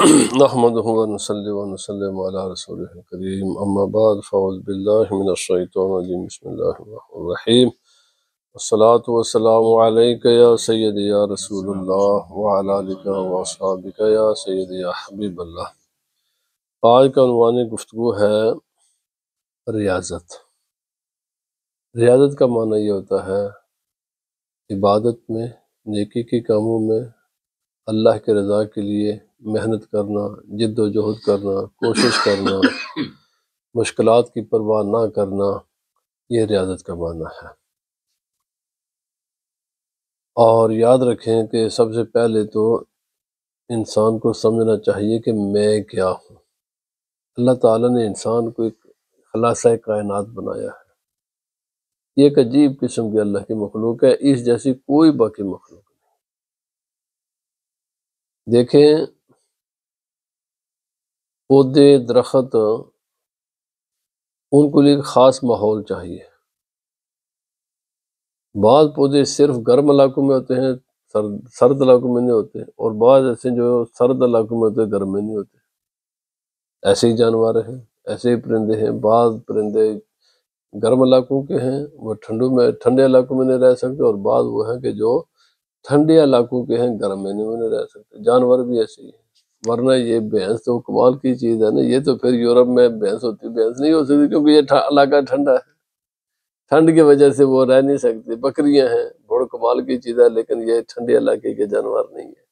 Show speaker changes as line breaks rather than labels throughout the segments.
नहमदसम रसूल अम्माबाद फ़ौज़बिल्लाशैतरजीम बसमीम सैद या रसूलुल्लाह वालिका वसाबिका गुफ्तु है रियाजत रियाजत का माना ये होता है इबादत में नेकी के कामों में अल्लाह के रज़ा के लिए मेहनत करना जद्दोजहद करना कोशिश करना मुश्किल की परवाह ना करना यह रियाजत का माना है और याद रखें कि सबसे पहले तो इंसान को समझना चाहिए कि मैं क्या हूँ अल्लाह ताला ने इंसान को एक खलासा कायनात बनाया है ये एक अजीब किस्म की अल्लाह की मखलूक है इस जैसी कोई बाकी मखलूक नहीं देखें पौधे दरख्त उनको लिए ख़ास माहौल चाहिए बाद पौधे सिर्फ गर्म इलाकों में होते हैं सर्द सर्द इलाकों में नहीं होते और बाद ऐसे जो सर्द इलाकों में होते गर्म में नहीं होते ऐसे ही जानवर हैं ऐसे ही परिंदे हैं बाद परिंदे गर्म इलाकों के हैं वो ठंडों में ठंडे इलाकों में नहीं रह सकते और बाद वो हैं कि जो ठंडे इलाकों के हैं गर्म में नहीं रह सकते जानवर भी ऐसे ही हैं वरना ये भैंस तो कमाल की चीज है ना ये तो फिर यूरोप में भैंस होती भैंस नहीं हो सकती क्योंकि ये इलाका ठंडा है ठंड की वजह से वो रह नहीं सकती बकरियां हैं बड़ कमाल की चीज है लेकिन ये ठंडे इलाके के जानवर नहीं है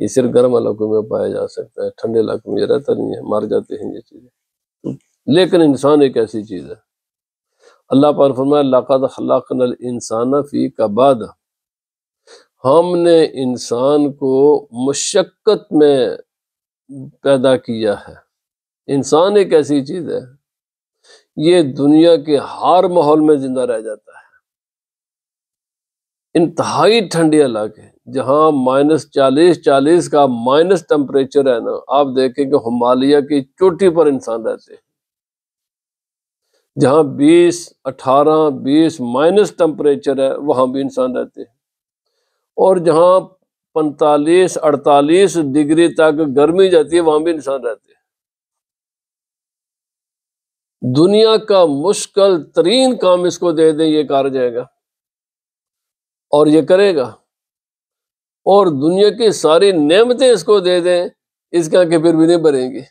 ये सिर्फ गर्म इलाकों में पाया जा सकता है ठंडे इलाकों में रहता नहीं है मर जाते हैं ये चीजें लेकिन इंसान एक ऐसी चीज है अल्लाह पर फरमाया इंसान फी कबाद हमने इंसान को मुशक्क़त में पैदा किया है इंसान एक ऐसी चीज है ये दुनिया के हर माहौल में जिंदा रह जाता है इंतहाई ठंडे इलाके जहाँ माइनस चालीस चालीस का माइनस टेम्परेचर है ना आप देखें कि हिमालय की चोटी पर इंसान रहते हैं जहाँ बीस अठारह बीस माइनस टेम्परेचर है वहाँ भी इंसान रहते हैं और जहाँ पैंतालीस अड़तालीस डिग्री तक गर्मी जाती है वहां भी इंसान रहते हैं दुनिया का मुश्किल तरीन काम इसको दे दें ये कार जाएगा और ये करेगा और दुनिया की सारी नेमतें इसको दे दें इसका आगे फिर भी नहीं भरेंगी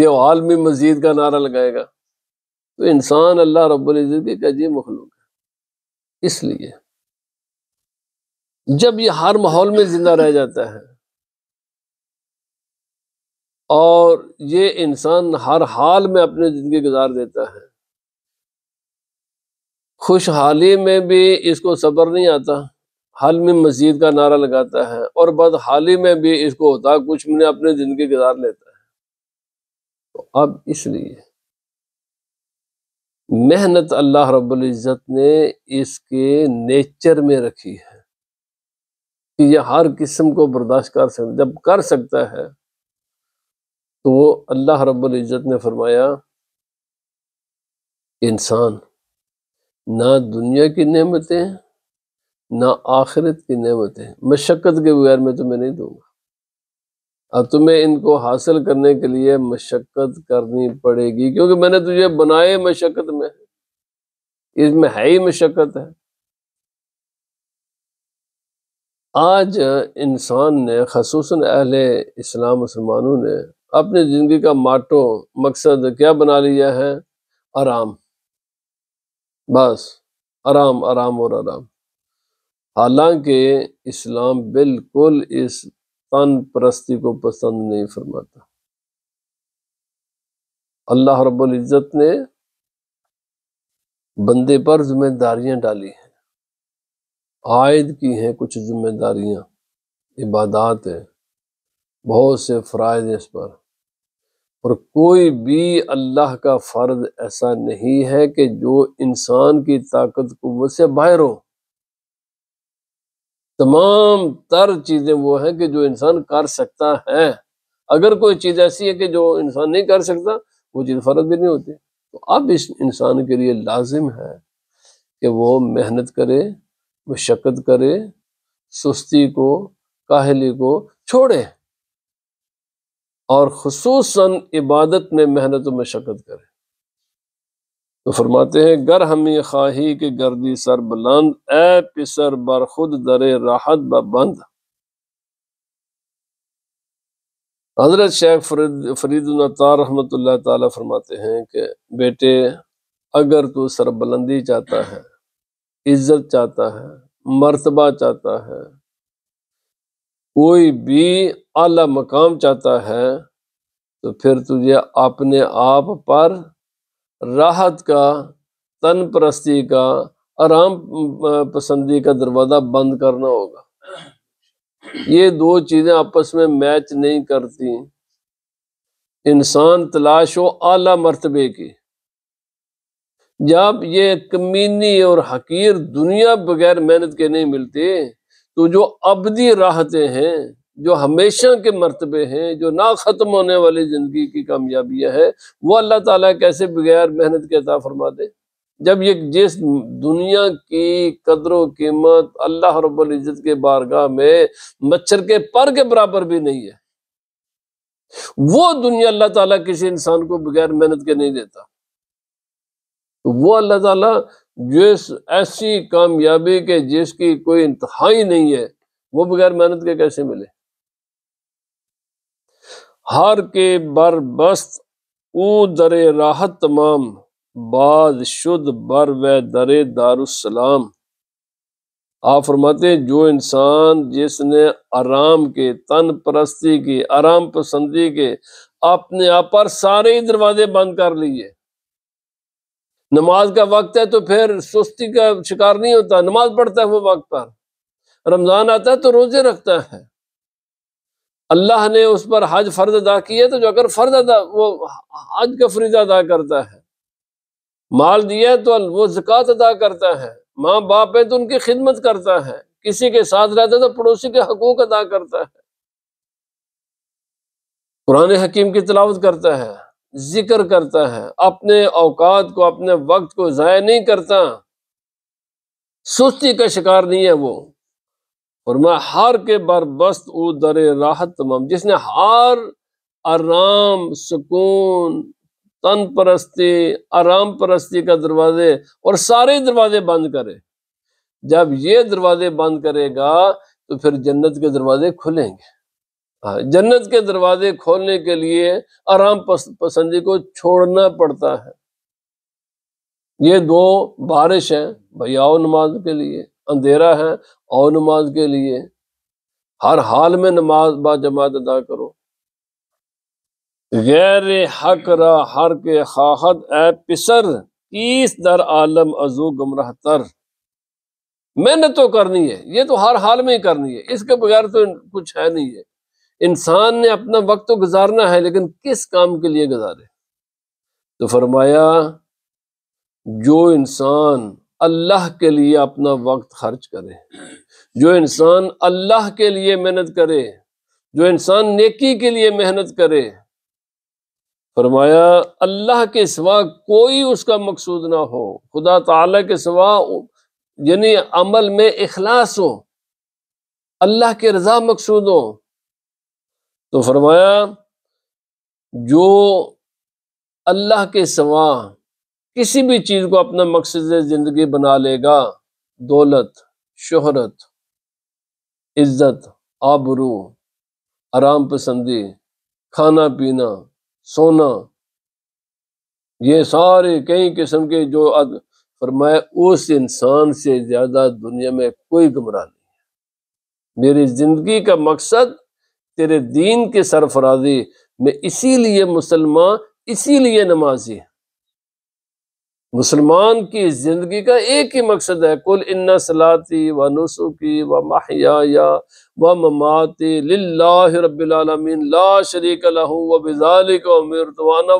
ये आलमी मस्जिद का नारा लगाएगा तो इंसान अल्लाह रब्ज़त की अजीब मखलूक है इसलिए जब ये हर माहौल में जिंदा रह जाता है और ये इंसान हर हाल में अपने ज़िंदगी गुजार देता है खुशहाली में भी इसको सब्र नहीं आता हाल में मस्जिद का नारा लगाता है और बदहाली में भी इसको होता कुछ मैंने अपने ज़िंदगी गुजार लेता है तो अब इसलिए मेहनत अल्लाह रब्बुल इज़्ज़त ने इसके नेचर में रखी है कि यह हर किस्म को बर्दाश्त कर सकता जब कर सकता है तो वो अल्लाह रब्बुल इज़्ज़त ने फरमाया इंसान ना दुनिया की नेमतें ना आखिरत की नेमतें मशक्क़त के बगैर मैं तुम्हें नहीं दूंगा अब तुम्हें इनको हासिल करने के लिए मशक्क़त करनी पड़ेगी क्योंकि मैंने तुझे बनाए मशक्क़त में इसमें है ही मशक्क़त है आज इंसान ने खसूस अहल इस्लाम मुसलमानों ने अपनी ज़िंदगी का माटो मकसद क्या बना लिया है आराम बस आराम आराम और आराम हालांकि इस्लाम बिल्कुल इस तन परस्ती को पसंद नहीं फरमाता अल्लाह रब्बुल इज़्ज़त ने बंदे पर जिम्मेदारियां डाली हैं आयद की हैं कुछ जिम्मेदारियाँ इबादत हैं बहुत से फ़रज़ इस पर और कोई भी अल्लाह का फ़र्ज ऐसा नहीं है कि जो इंसान की ताकत कुत से बाहर हो तमाम तर चीज़ें वो हैं कि जो इंसान कर सकता है अगर कोई चीज़ ऐसी है कि जो इंसान नहीं कर सकता वो चीज़ फ़र्ज भी नहीं होती तो अब इस इंसान के लिए लाजिम है कि वो मेहनत करे मशक्कत करे सुस्ती को काहली को छोड़े और खसूस इबादत में मेहनत मशक्कत करे तो फरमाते हैं गर हमी खाही के गर्दी सर बुलंद ए पिसर बर खुद दरे राहत बंद हजरत शेख फरीद फरीदार रहमत फरमाते हैं कि बेटे अगर तू सरबुलंदी चाहता है इज्जत चाहता है मर्तबा चाहता है कोई भी आला मकाम चाहता है तो फिर तुझे अपने आप पर राहत का तन परस्ती का आराम पसंदी का दरवाज़ा बंद करना होगा ये दो चीज़ें आपस में मैच नहीं करती इंसान तलाश हो आला मरतबे की जब ये कमीनी और हकीर दुनिया बगैर मेहनत के नहीं मिलती तो जो अबदी राहतें हैं जो हमेशा के मरतबे हैं जो ना ख़त्म होने वाली ज़िंदगी की कामयाबियाँ हैं वो अल्लाह ताला कैसे बगैर मेहनत के अता फरमा दे जब ये जिस दुनिया की कदर कीमत अल्लाह रब्बुल इज़्ज़त के बारगाह में मच्छर के पर के बराबर भी नहीं है वो दुनिया अल्लाह ताला किसी इंसान को बगैर मेहनत के नहीं देता तो वो अल्लाह ताला जिस ऐसी कामयाबी के जिसकी कोई इंतहा ही नहीं है वो बगैर मेहनत के कैसे मिले हर के बरबस्त ऊ दरे राहत तमाम बाद शुद्ध बर व दरे दारुसलाम आप फरमाते जो इंसान जिसने आराम के तन परस्ती की आराम पसंदी के अपने आप पर सारे ही दरवाजे बंद कर लिए नमाज का वक्त है तो फिर सुस्ती का शिकार नहीं होता नमाज पढ़ता है वो वक्त पर रमज़ान आता है तो रोज़े रखता है अल्लाह ने उस पर हज फर्ज अदा किया तो जो अगर फर्ज अदा वो हज का फरीजा अदा करता है माल दिया है तो वो जक़ात अदा करता है माँ बाप है तो उनकी खिदमत करता है किसी के साथ रहता है तो पड़ोसी के हकूक अदा करता है कुरान हकीम की तलावत करता है जिक्र करता है अपने औकात को अपने वक्त को ज़ाय नहीं करता सुस्ती का शिकार नहीं है वो और मैं हार के बस्त ऊ दर राहत तमाम जिसने हार आराम सुकून तन परस्ती आराम परस्ती का दरवाजे और सारे दरवाजे बंद करे जब ये दरवाजे बंद करेगा तो फिर जन्नत के दरवाजे खुलेंगे हाँ, जन्नत के दरवाजे खोलने के लिए आराम पसंदी को छोड़ना पड़ता है ये दो बारिश है भाई आओ नमाज के लिए अंधेरा है आओ नमाज के लिए हर हाल में नमाज बा जमात अदा करो गैर हक रा हर के खाहत ए पिसर तीस दर आलम अजू गमरा तर मेहनत तो करनी है ये तो हर हाल में ही करनी है इसके बगैर तो कुछ है नहीं है इंसान ने अपना वक्त तो गुजारना है लेकिन किस काम के लिए गुजारे तो फरमाया जो इंसान अल्लाह के लिए अपना वक्त खर्च करे जो इंसान अल्लाह के लिए मेहनत करे जो इंसान नेकी के लिए मेहनत करे फरमाया अल्लाह के सिवा कोई उसका मकसूद ना हो खुदा ताला के सिवा यानी अमल में इखलास हो अल्लाह के रजा मकसूद हो तो फरमाया जो अल्लाह के सवा किसी भी चीज़ को अपना मकसद ज़िंदगी बना लेगा दौलत शहरत इज्जत आबरू आराम पसंदी खाना पीना सोना ये सारे कई किस्म के जो फरमाए उस इंसान से ज़्यादा दुनिया में कोई गुमराह नहीं है मेरी ज़िंदगी का मकसद तेरे दीन के सरफराजी में इसीलिए मुसलमान इसीलिए नमाजी है मुसलमान की जिंदगी का एक ही मकसद है कुल इन्ना सलाती व नुसुकी व माहिया व ममाती लाह ला शरीक लहू व बिजालिक वमिरतवाना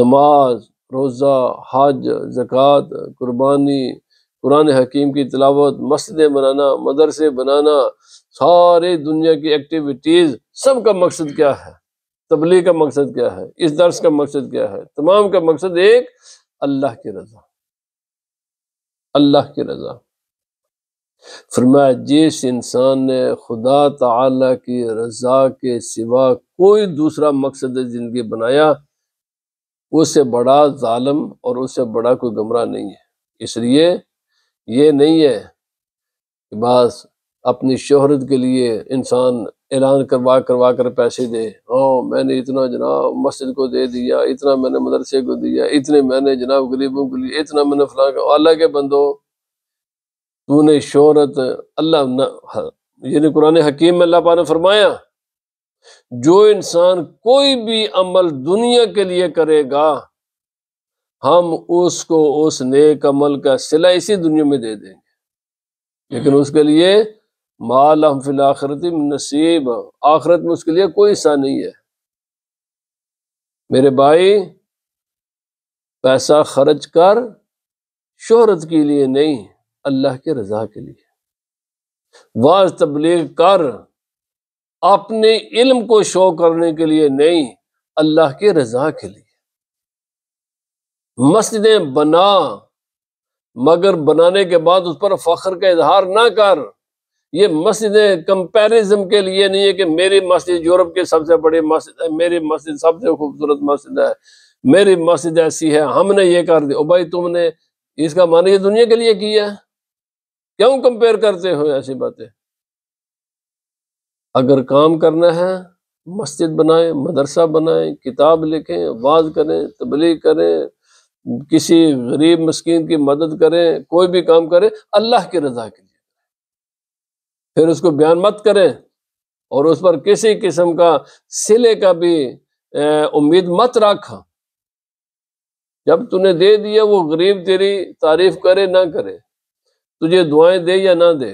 नमाज रोज़ा हज जक़ात कुर्बानी कुरान हकीम की तलावत मस्जिद बनाना मदरसे बनाना सारे दुनिया की एक्टिविटीज सब का मकसद क्या है तबली का मकसद क्या है इस दर्श का मकसद क्या है तमाम का मकसद एक अल्लाह की रजा अल्लाह की रजा फरमाया जिस इंसान ने खुदा ताला की रजा के सिवा कोई दूसरा मकसद जिंदगी बनाया उससे बड़ा जालम और उससे बड़ा कोई गमरा नहीं है इसलिए ये नहीं है कि बस अपनी शोहरत के लिए इंसान ऐलान करवा करवा कर पैसे दे हाँ मैंने इतना जनाब मस्जिद को दे दिया इतना मैंने मदरसे को दिया इतने मैंने जनाब गरीबों को लिए इतना मैंने फला अल्लाह के बंदो तूने शोहरत अल्लाह हाँ, यानी कुरान हकीम में अल्लाह पाने फरमाया जो इंसान कोई भी अमल दुनिया के लिए करेगा हम उसको उस नेक अमल का सिला इसी दुनिया में दे देंगे लेकिन हम्म। उसके लिए माल फिल आखरत नसीब आखरत में उसके लिए कोई हिस्सा नहीं है मेरे भाई पैसा खर्च कर शोहरत के लिए नहीं अल्लाह के रजा के लिए वाज तबलीग कर अपने इल्म को शो करने के लिए नहीं अल्लाह के रजा के लिए मस्जिदें बना मगर बनाने के बाद उस पर फख्र का इजहार ना कर ये मस्जिदें कंपैरिज्म के लिए नहीं है कि मेरी मस्जिद यूरोप की सबसे बड़ी मस्जिद है मेरी मस्जिद सबसे खूबसूरत मस्जिद है मेरी मस्जिद ऐसी है हमने ये कर दिया भाई तुमने इसका मान ये दुनिया के लिए किया है क्यों कंपेयर करते हो ऐसी बातें अगर काम करना है मस्जिद बनाए मदरसा बनाए किताब लिखें वाज करें तबलीग करें किसी गरीब मस्किन की मदद करें कोई भी काम करें अल्लाह की रजा के लिए फिर उसको बयान मत करें और उस पर किसी किस्म का सिले का भी उम्मीद मत रख जब तूने दे दिया वो गरीब तेरी तारीफ करे ना करे तुझे दुआएं दे या ना दे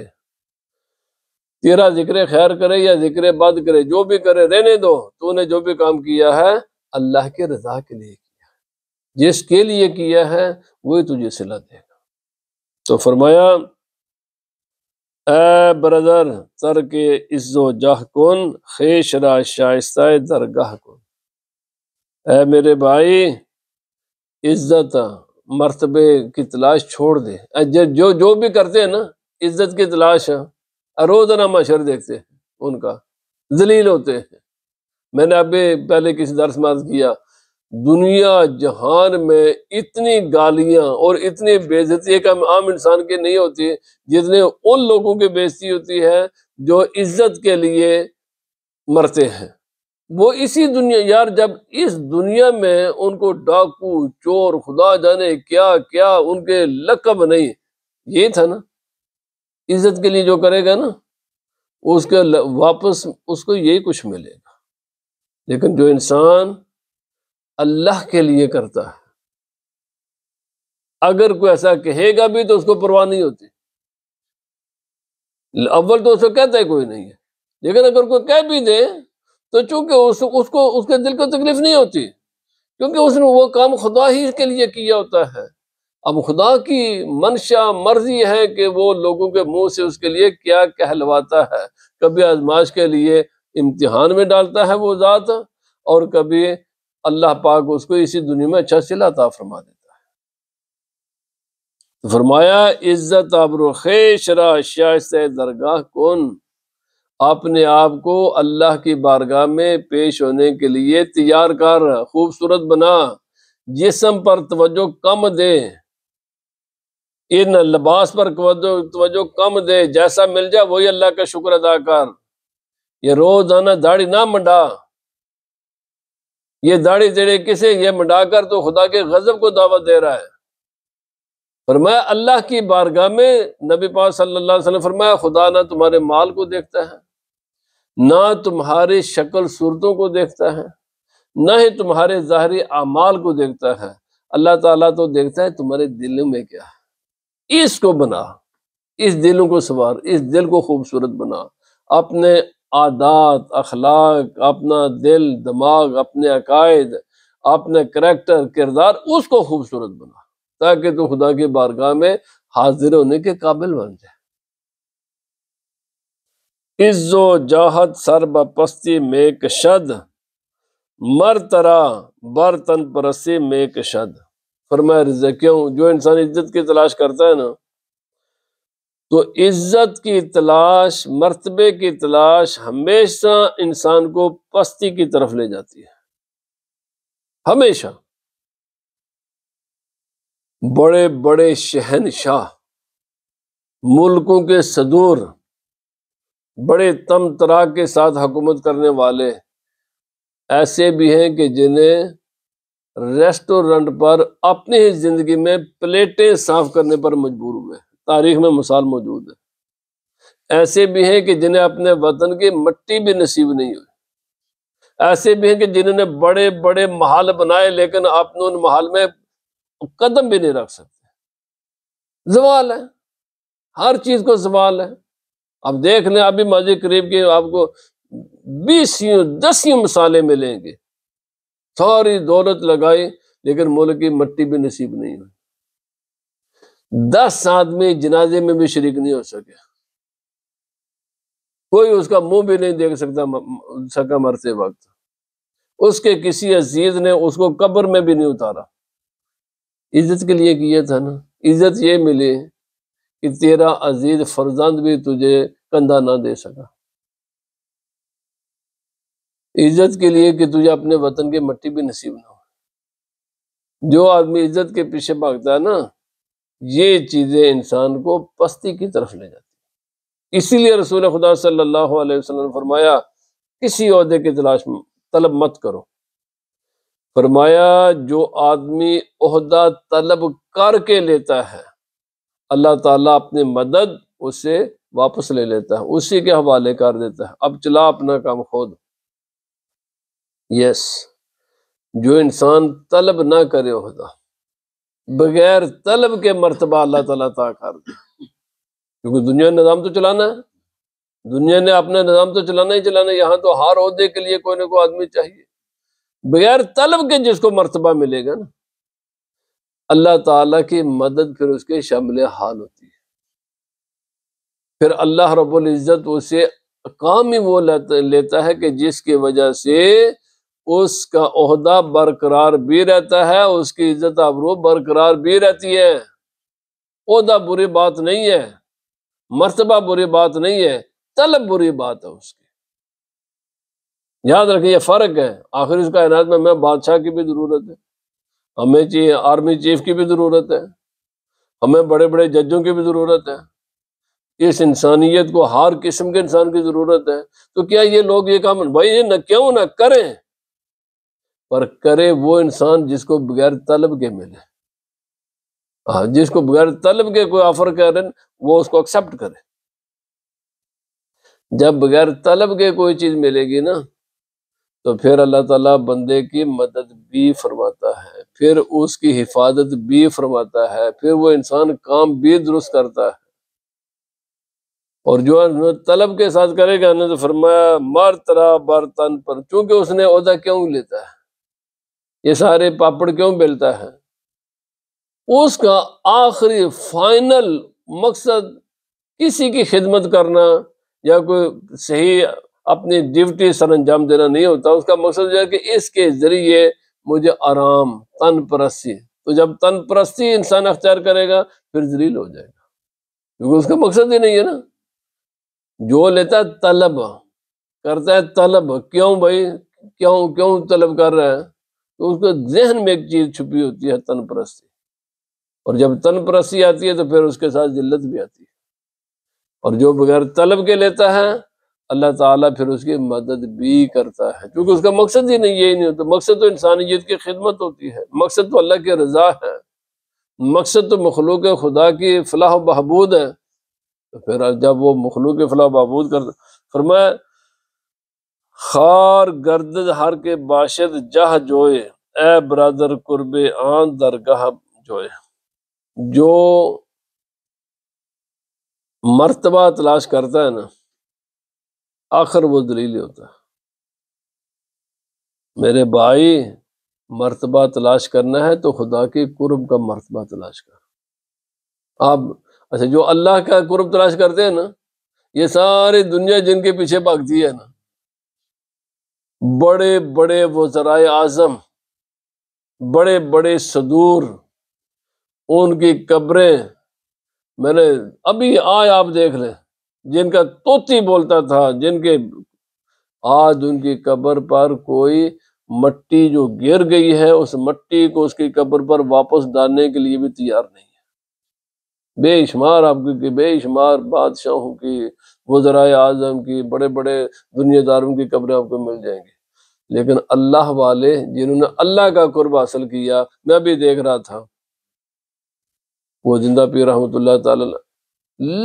तेरा जिक्र खैर करे या जिक्र बद करे जो भी करे रहने दो तूने जो भी काम किया है अल्लाह के रजा के लिए किया है जिसके लिए किया है वही तुझे सिला देगा तो फरमाया ए ब्रदर तर के इज्जो जह कन खेश शाइस्ता दरगाह कन ए मेरे भाई इज्जत मरतबे की तलाश छोड़ दे जो जो जो भी करते हैं ना इज्जत की तलाश रोजाना मशर देखते हैं उनका जलील होते हैं मैंने अभी पहले किसी दर्श मार्ज किया दुनिया जहान में इतनी गालियां और इतनी बेजती एक आम इंसान की नहीं होती जितने उन लोगों की बेजती होती है जो इज्जत के लिए मरते हैं वो इसी दुनिया यार जब इस दुनिया में उनको डाकू चोर खुदा जाने क्या क्या उनके लकब नहीं ये था ना इज्जत के लिए जो करेगा ना उसके वापस उसको यही कुछ मिलेगा लेकिन जो इंसान अल्लाह के लिए करता है अगर कोई ऐसा कहेगा भी तो उसको परवाह नहीं होती अव्वल तो उसको कहता है कोई नहीं है लेकिन अगर कोई कह भी दे तो चूंकि उस, उसको उसके दिल को तकलीफ नहीं होती क्योंकि उसने वो काम खुदा ही के लिए किया होता है अब खुदा की मंशा मर्जी है कि वो लोगों के मुंह से उसके लिए क्या कहलवाता है कभी आजमाश के लिए इम्तिहान में डालता है वो ज़ात और कभी अल्लाह पाक उसको इसी दुनिया में अच्छा सिलाता फरमा देता है तो फरमाया इज्जत आबरुखेशरा शायस्त दरगाह कौन अपने आप को अल्लाह की बारगाह में पेश होने के लिए तैयार कर खूबसूरत बना जिसम पर तवज्जो कम दे इन लिबास पर तवज्जो कम दे जैसा मिल जाए वही अल्लाह का शुक्र अदा कर ये रोजाना दाढ़ी ना मंडा ये दाढ़ी तेरे किसे ये मंडाकर तो खुदा के गजब को दावा दे रहा है फरमाया अल्लाह की बारगाह में नबी पा सल्ला फरमाया खुदा ना तुम्हारे माल को देखता है ना तुम्हारी शक्ल सूरतों को देखता है ना ही तुम्हारे जहरी अमाल को देखता है अल्लाह ताला तो देखता है तुम्हारे दिल में क्या है इसको बना इस दिलों को सवार इस दिल को खूबसूरत बना अपने आदात अखलाक अपना दिल दिमाग अपने अकायद अपने करेक्टर किरदार उसको खूबसूरत बना ताकि तू खुदा की बारगाह में हाजिर होने के काबिल बन जाए इज्जो जाहत सरब पस्ती में कशद मर तरा तन परसी में कशद फरमाया रज क्यों जो इंसान इज्जत की तलाश करता है ना तो इज़्ज़त की तलाश मरतबे की तलाश हमेशा इंसान को पस्ती की तरफ ले जाती है हमेशा बड़े बड़े शहनशाह मुल्कों के सदूर बड़े तम तरह के साथ हुकूमत करने वाले ऐसे भी हैं कि जिन्हें रेस्टोरेंट पर अपनी ही जिंदगी में प्लेटें साफ करने पर मजबूर हुए हैं तारीख में मिसाल मौजूद है ऐसे भी हैं कि जिन्हें अपने वतन की मिट्टी भी नसीब नहीं हुई ऐसे भी हैं कि जिन्होंने बड़े बड़े महाल बनाए लेकिन आपने उन महाल में कदम भी नहीं रख सकते जवाल है हर चीज को जवाल है आप देख लें अभी माजी करीब की आपको बीस दस मिसाले मिलेंगे सारी दौलत लगाई लेकिन मुल्क की मट्टी भी नसीब नहीं हुई दस आदमी जनाजे में भी शरीक नहीं हो सके कोई उसका मुंह भी नहीं देख सकता सका मरते वक्त उसके किसी अजीज ने उसको कब्र में भी नहीं उतारा इज्जत के लिए किया था ना इज्जत ये मिले कि तेरा अजीज फर्जंद भी तुझे कंधा ना दे सका इज्जत के लिए कि तुझे अपने वतन की मट्टी भी नसीब ना हो जो आदमी इज्जत के पीछे भागता है ना ये चीज़ें इंसान को पस्ती की तरफ ले जाती इसीलिए रसूल खुदा सल्लल्लाहु अलैहि वसल्लम ने फरमाया किसी अहदे की तलाश तलब मत करो फरमाया जो आदमी अहदा तलब करके लेता है अल्लाह ताला अपनी मदद उसे वापस ले लेता है उसी के हवाले कर देता है अब चला अपना काम खोद यस जो इंसान तलब ना करे अहदा बगैर तलब के मरतबा अल्लाह तला ता कर दे क्योंकि दुनिया ने निज़ाम तो चलाना है दुनिया ने अपना निज़ाम तो चलाना ही चलाना यहाँ तो हार अहदे के लिए कोई ना कोई आदमी चाहिए बगैर तलब के जिसको मरतबा मिलेगा ना अल्लाह ताला की मदद फिर उसके शामिल हाल होती है फिर अल्लाह रब्बुल इज़्ज़त उसे काम ही वो लेता है कि जिसकी वजह से उसका अहदा बरकरार भी रहता है उसकी इज्जत आबरू बरकरार भी रहती है अहदा बुरी बात नहीं है मरतबा बुरी बात नहीं है तलब बुरी बात है उसकी याद रखिए यह फर्क है आखिर उसका इनाज में हमें बादशाह की भी जरूरत है हमें चाहिए आर्मी चीफ की भी जरूरत है हमें बड़े बड़े जजों की भी जरूरत है इस इंसानियत को हर किस्म के इंसान की जरूरत है तो क्या ये लोग ये काम भाई ये न क्यों ना करें पर करे वो इंसान जिसको बगैर तलब के मिले हाँ जिसको बगैर तलब के कोई ऑफर करें वो उसको एक्सेप्ट करे जब बगैर तलब के कोई चीज मिलेगी ना तो फिर अल्लाह ताला बंदे की मदद भी फरमाता है फिर उसकी हिफाजत भी फरमाता है फिर वो इंसान काम भी दुरुस्त करता है और जो तलब के साथ करेगा ना तो फरमाया मार तरा बार तन पर चूंकि उसने उदा क्यों लेता है ये सारे पापड़ क्यों बेलता है उसका आखिरी फाइनल मकसद किसी की खिदमत करना या कोई सही अपनी ड्यूटी सर अंजाम देना नहीं होता उसका मकसद यह है कि इसके जरिए मुझे आराम तन परस्ती तो जब तन परस्ती इंसान अख्तियार करेगा फिर जलील हो जाएगा क्योंकि उसका मकसद ही नहीं है ना जो लेता है तलब करता है तलब क्यों भाई क्यों क्यों तलब कर रहा है तो उसके जहन में एक चीज छुपी होती है तन परस्ती और जब तन परस्ती आती है तो फिर उसके साथ जिल्लत भी आती है और जो बगैर तलब के लेता है अल्लाह ताला फिर उसकी मदद भी करता है क्योंकि उसका मकसद ही नहीं यही नहीं होता मकसद तो इंसानियत की खिदमत होती है मकसद तो अल्लाह की रजा है मकसद तो मखलूक खुदा की फलाह बहबूद है तो फिर जब वो मखलूक फलाह बहबूद कर फरमाया खार गर्द हर के बाशद जह जोए ए ब्रदर कुर्ब आन दरगाह जोए जो मर्तबा तलाश करता है ना आखिर वो दलील होता है मेरे भाई मर्तबा तलाश करना है तो खुदा के कुर्ब का मर्तबा तलाश कर आप अच्छा जो अल्लाह का कुर्ब तलाश करते हैं ना ये सारी दुनिया जिनके पीछे भागती है ना बड़े बड़े वजरा आज़म बड़े बड़े सदूर उनकी कब्रें मैंने अभी आए आप देख लें जिनका तोती बोलता था जिनके आज उनकी कब्र पर कोई मट्टी जो गिर गई है उस मट्टी को उसकी कब्र पर वापस डालने के लिए भी तैयार नहीं है बेशुमार आपकी बेशुमार बादशाहों की वजराए आजम की बड़े बड़े दुनियादारों की कब्रें आपको मिल जाएंगी लेकिन अल्लाह वाले जिन्होंने अल्लाह का कुर्ब हासिल किया मैं भी देख रहा था वो जिंदा पी रहमत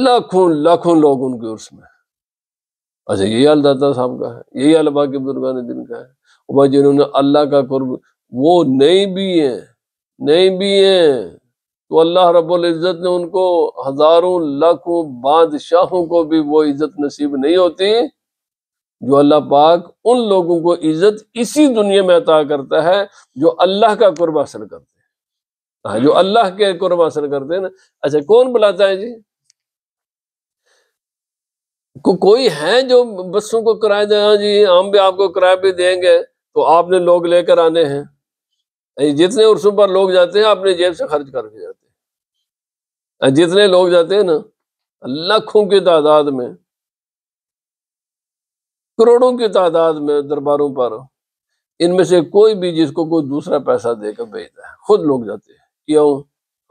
लाखों लाखों लोग उनके उर्स में अच्छा यही अलदाता दाता साहब का है यही हाल बाकी बुजुर्गान दिन का है और जिन्होंने अल्लाह का कुर्ब वो नहीं भी है नहीं भी हैं तो अल्लाह रब्बुल इज़्ज़त ने उनको हजारों लाखों बादशाहों को भी वो इज्जत नसीब नहीं होती जो अल्लाह पाक उन लोगों को इज्जत इसी दुनिया में अता करता है जो अल्लाह का कुर्ब हासिल करते हैं हाँ जो अल्लाह के कुर्ब हासिल करते हैं ना अच्छा कौन बुलाता है जी को कोई है जो बसों को किराए दे हाँ जी हम भी आपको किराया भी देंगे तो आपने लोग लेकर आने हैं जितने उर्सों पर लोग जाते हैं आपने जेब से खर्च करके जाते हैं हाँ, जितने लोग जाते हैं ना लाखों की तादाद में करोड़ों की तादाद में दरबारों पर इनमें से कोई भी जिसको कोई दूसरा पैसा देकर भेजता है खुद लोग जाते हैं क्यों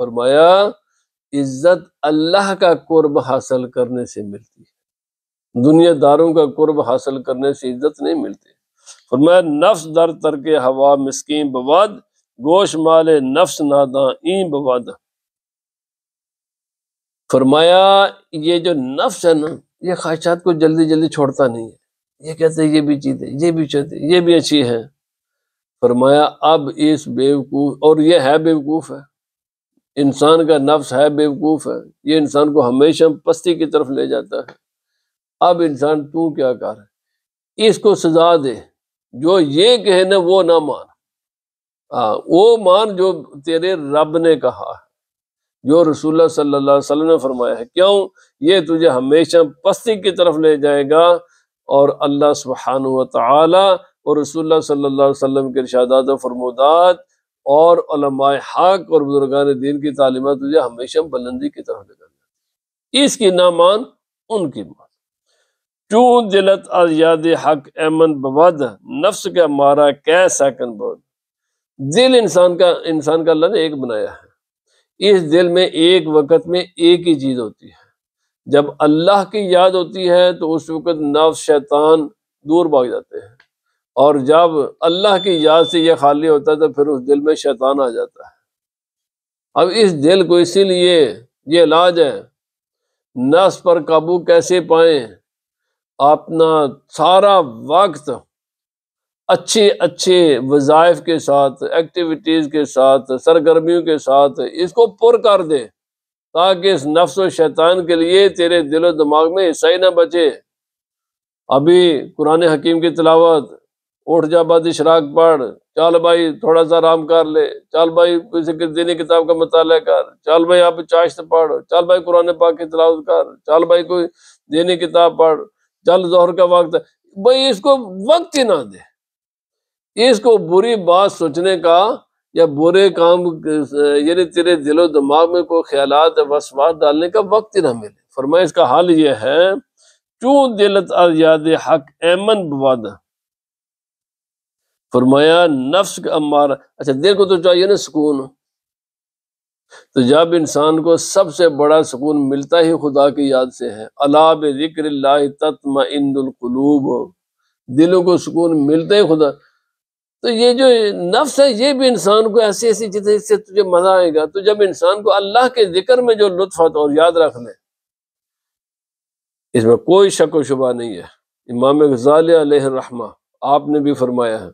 फरमाया इज्जत अल्लाह का कुर्ब हासिल करने से मिलती है दुनियादारों का कुर्ब हासिल करने से इज्जत नहीं मिलती फरमाया नफ्स दर तर के हवा मिसकीन बवाद गोश माले नफ्स नादा ई बवाद फरमाया ये जो नफ्स है ना ये ख्वाहिशात को जल्दी जल्दी छोड़ता नहीं है ये कहते हैं ये भी चीज है ये भी चाहते ये भी अच्छी है फरमाया अब इस बेवकूफ और ये है बेवकूफ है इंसान का नफ्स है बेवकूफ है ये इंसान को हमेशा पस्ती की तरफ ले जाता है अब इंसान तू क्या कर इसको सजा दे जो ये कहे ना वो ना मान आ, हाँ, वो मान जो तेरे रब ने कहा जो रसूल सल्लल्लाहु अलैहि वसल्लम ने फरमाया है क्यों ये तुझे हमेशा पस्ती की तरफ ले जाएगा और अल्लाह सुबहान और रसूल सल्ला वसम के इर्शादात फरमोदात और हक और बुजुर्गान दीन की तालीमत तुझे हमेशा बुलंदी की तरफ निकल इसकी ना मान उनकी मान क्यों दिलत आजाद हक एमन बबद नफ्स का मारा कै सकन बद दिल इंसान का इंसान का अल्लाह ने एक बनाया है इस दिल में एक वक्त में एक ही चीज होती है जब अल्लाह की याद होती है तो उस वक़्त नव शैतान दूर भाग जाते हैं और जब अल्लाह की याद से यह खाली होता है तो फिर उस दिल में शैतान आ जाता है अब इस दिल को इसीलिए ये इलाज है नस पर काबू कैसे पाएं अपना सारा वक्त अच्छे अच्छे वज़ाइफ के साथ एक्टिविटीज़ के साथ सरगर्मियों के साथ इसको पुर कर दें ताकि इस नफ्स और शैतान के लिए तेरे दिलो दिमाग में हिस्सा ही ना बचे अभी कुरान हकीम की तलावत उठ जा बाद शराक पढ़ चाल भाई थोड़ा सा आराम कर ले चाल भाई किसी दीनी किताब का मताल कर चाल भाई आप चाश्त पढ़ चाल भाई कुरान पाक की तलावत कर चाल भाई कोई दीनी किताब पढ़ चल जोहर का वक्त भाई इसको वक्त ही ना दे इसको बुरी बात सोचने का या बुरे काम ये तेरे दिलो दिमाग में कोई ख्याल वसवास डालने का वक्त ही ना मिले फरमाया इसका हाल यह है क्यों दिलत याद हक एमन बवादा फरमाया नफ्स का अमारा अच्छा दिल को तो चाहिए ना सुकून तो जब इंसान को सबसे बड़ा सुकून मिलता ही खुदा की याद से है अलाब जिक्र तत्मा इंदुलकलूब दिलों को सुकून मिलते ही खुदा तो ये जो नफ्स है ये भी इंसान को ऐसी ऐसी चीज़ें इससे तुझे मज़ा आएगा तो जब इंसान को अल्लाह के जिक्र में जो लुत्फ होता तो और याद रख ले इसमें कोई शक व शुबा नहीं है इमाम गजाल रहमा आपने भी फरमाया है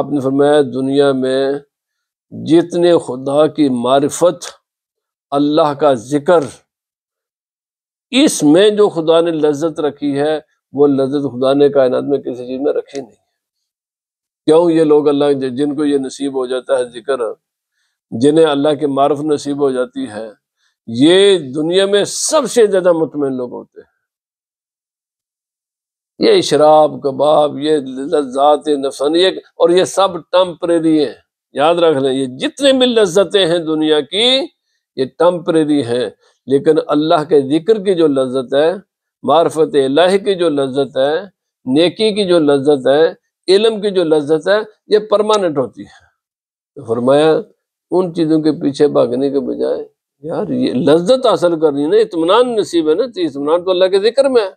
आपने फरमाया दुनिया में जितने खुदा की मारफत अल्लाह का जिक्र इसमें जो खुदा ने लज्जत रखी है वो लज्जत खुदा ने कायनात में किसी चीज़ में रखी नहीं क्यों ये लोग अल्लाह जिनको ये नसीब हो जाता है जिक्र जिन्हें अल्लाह के मारफ नसीब हो जाती है ये दुनिया में सबसे ज्यादा मुतमिन लोग होते हैं ये शराब कबाब ये लज्जात नफसानी और ये सब टम्परेरी है याद रख लें ये जितने भी लज्जतें हैं दुनिया की ये टम्परेरी हैं लेकिन अल्लाह के जिक्र की जो लज्जत है मार्फत लह की जो लज्जत है नेकी की जो लज्जत है इलम की जो लज्जत है ये परमानेंट होती है तो फरमाया उन चीज़ों के पीछे भागने के बजाय यार ये लज्जत हासिल करनी ना इतमान नसीब है ना तो इतमान तो अल्लाह के जिक्र में है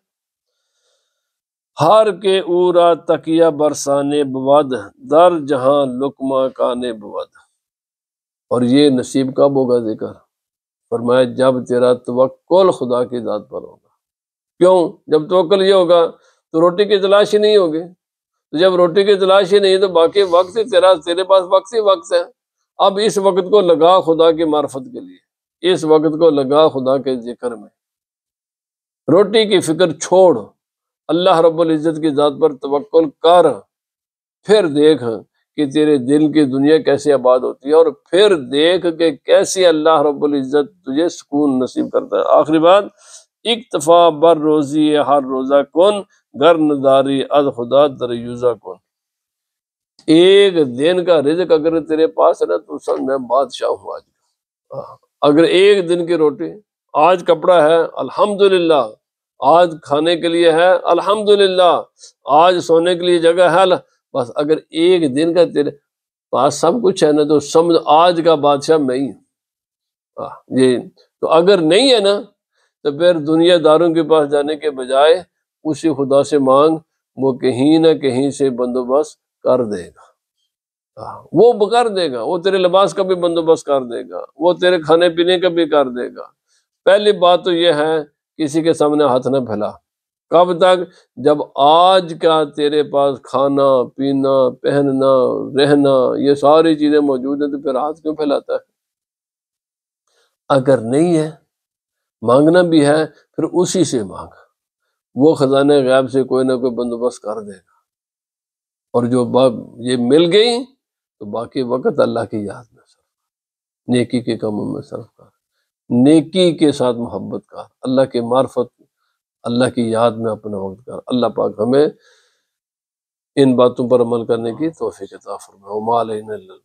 हार के ऊरा तकिया बरसाने बवद दर जहां लुकमा काने बवद और ये नसीब कब होगा जिक्र फरमाया जब तेरा तवक्ल खुदा की जात पर होगा क्यों जब तवक्ल ये होगा तो रोटी की तलाश ही नहीं होगी तो जब रोटी की तलाश ही नहीं तो बाकी वक्त तेरा तेरे पास वक्त ही वक्त है अब इस वक्त को लगा खुदा की मार्फत के लिए इस वक्त को लगा खुदा के जिक्र में रोटी की फिक्र छोड़ अल्लाह रब्बुल इज़्ज़त की ज़ात पर तवक्ल कर फिर देख कि तेरे दिल की दुनिया कैसे आबाद होती है और फिर देख के कैसे अल्लाह रब्बुल इज़्ज़त तुझे सुकून नसीब करता है आखिरी बात इकतफा बर रोजी हर रोज़ा कन गर नदारी अद खुदा दरयूज़ा कन एक दिन का रिजक अगर तेरे पास है ना तो सन मैं बादशाह हूँ आज अगर एक दिन की रोटी आज कपड़ा है अल्हम्दुलिल्लाह आज खाने के लिए है अल्हम्दुलिल्लाह आज सोने के लिए जगह है बस अगर एक दिन का तेरे पास सब कुछ है ना तो समझ आज का बादशाह मैं ही हूँ ये तो अगर नहीं है ना तो फिर दुनियादारों के पास जाने के बजाय उसी खुदा से मांग वो कहीं ना कहीं से बंदोबस्त कर देगा हाँ, वो कर देगा वो तेरे लिबास का भी बंदोबस्त कर देगा वो तेरे खाने पीने का भी कर देगा पहली बात तो यह है किसी के सामने हाथ न फैला कब तक जब आज का तेरे पास खाना पीना पहनना रहना ये सारी चीजें मौजूद हैं तो फिर हाथ क्यों फैलाता है अगर नहीं है मांगना भी है फिर उसी से मांग वो खजाने गैब से कोई ना कोई बंदोबस्त कर देगा और जो ये मिल गई तो बाकी वक्त अल्लाह की याद में सर नेकी के कामों में सर्फ कर नेकी के साथ मोहब्बत कर अल्लाह के मार्फत अल्लाह की याद में अपना वक्त कर अल्लाह पाक हमें इन बातों पर अमल करने की तोहफे के तफर में